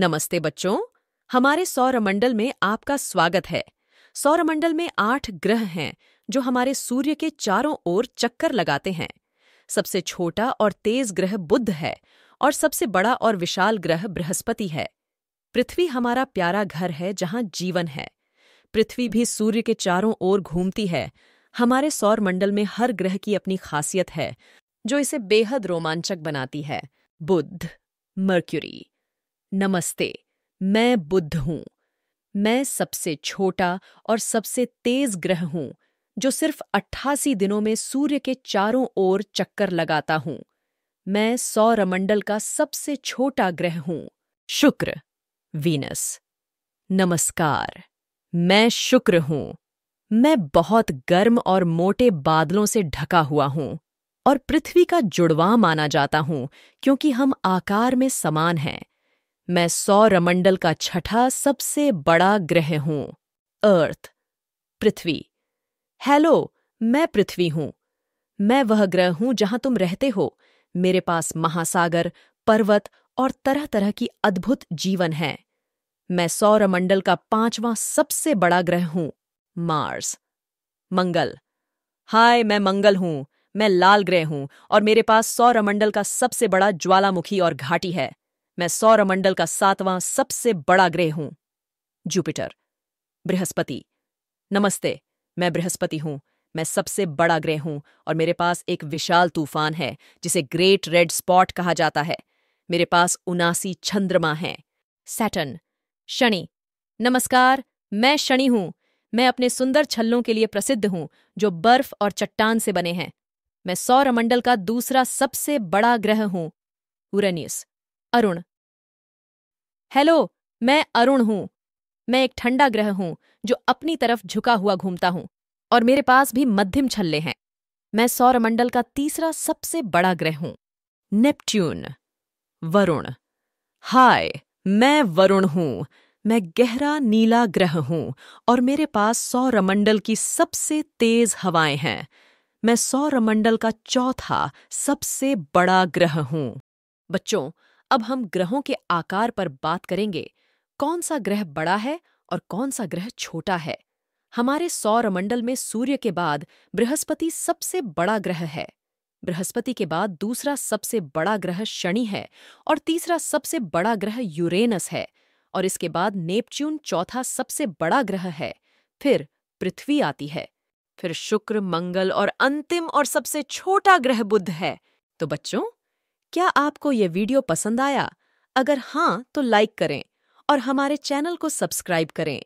नमस्ते बच्चों हमारे सौरमंडल में आपका स्वागत है सौरमंडल में आठ ग्रह हैं जो हमारे सूर्य के चारों ओर चक्कर लगाते हैं सबसे छोटा और तेज ग्रह बुध है और सबसे बड़ा और विशाल ग्रह बृहस्पति है पृथ्वी हमारा प्यारा घर है जहाँ जीवन है पृथ्वी भी सूर्य के चारों ओर घूमती है हमारे सौरमंडल में हर ग्रह की अपनी खासियत है जो इसे बेहद रोमांचक बनाती है बुध मर्क्यूरी नमस्ते मैं बुद्ध हूँ मैं सबसे छोटा और सबसे तेज ग्रह हूँ जो सिर्फ अट्ठासी दिनों में सूर्य के चारों ओर चक्कर लगाता हूं मैं सौरमंडल का सबसे छोटा ग्रह हूँ शुक्र वीनस नमस्कार मैं शुक्र हूँ मैं बहुत गर्म और मोटे बादलों से ढका हुआ हूँ और पृथ्वी का जुड़वा माना जाता हूँ क्योंकि हम आकार में समान हैं मैं सौरमंडल का छठा सबसे बड़ा ग्रह हूं अर्थ पृथ्वी हेलो मैं पृथ्वी हूं मैं वह ग्रह हूं जहां तुम रहते हो मेरे पास महासागर पर्वत और तरह तरह की अद्भुत जीवन है मैं सौरमंडल का पांचवां सबसे बड़ा ग्रह हूं मार्स मंगल हाय मैं मंगल हूं मैं लाल ग्रह हूं और मेरे पास सौरमंडल का सबसे बड़ा ज्वालामुखी और घाटी है मैं सौरमंडल का सातवां सबसे बड़ा ग्रह हूं जुपिटर बृहस्पति नमस्ते मैं बृहस्पति हूं मैं सबसे बड़ा ग्रह हूं और मेरे पास एक विशाल तूफान है जिसे ग्रेट रेड स्पॉट कहा जाता है मेरे पास उनासी चंद्रमा हैं सैटन शनि नमस्कार मैं शनि हूं मैं अपने सुंदर छल्लों के लिए प्रसिद्ध हूं जो बर्फ और चट्टान से बने हैं मैं सौरमंडल का दूसरा सबसे बड़ा ग्रह हूं उरेनियस अरुण हेलो मैं अरुण हूं मैं एक ठंडा ग्रह हूं जो अपनी तरफ झुका हुआ घूमता हूं और मेरे पास भी मध्यम छल्ले हैं मैं सौरमंडल का तीसरा सबसे बड़ा ग्रह हूं नेपट्यून वरुण हाय मैं वरुण हूं मैं गहरा नीला ग्रह हूं और मेरे पास सौरमंडल की सबसे तेज हवाएं हैं मैं सौरमंडल का चौथा सबसे बड़ा ग्रह हूं बच्चों अब हम ग्रहों के आकार पर बात करेंगे कौन सा ग्रह बड़ा है और कौन सा ग्रह छोटा है हमारे सौरमंडल में सूर्य के बाद बृहस्पति सबसे बड़ा ग्रह है बृहस्पति के बाद दूसरा सबसे बड़ा ग्रह शनि है और तीसरा सबसे बड़ा ग्रह यूरेनस है और इसके बाद नेपच्यून चौथा सबसे बड़ा ग्रह है फिर पृथ्वी आती है फिर शुक्र मंगल और अंतिम और सबसे छोटा ग्रह बुद्ध है तो बच्चों क्या आपको ये वीडियो पसंद आया अगर हाँ तो लाइक करें और हमारे चैनल को सब्सक्राइब करें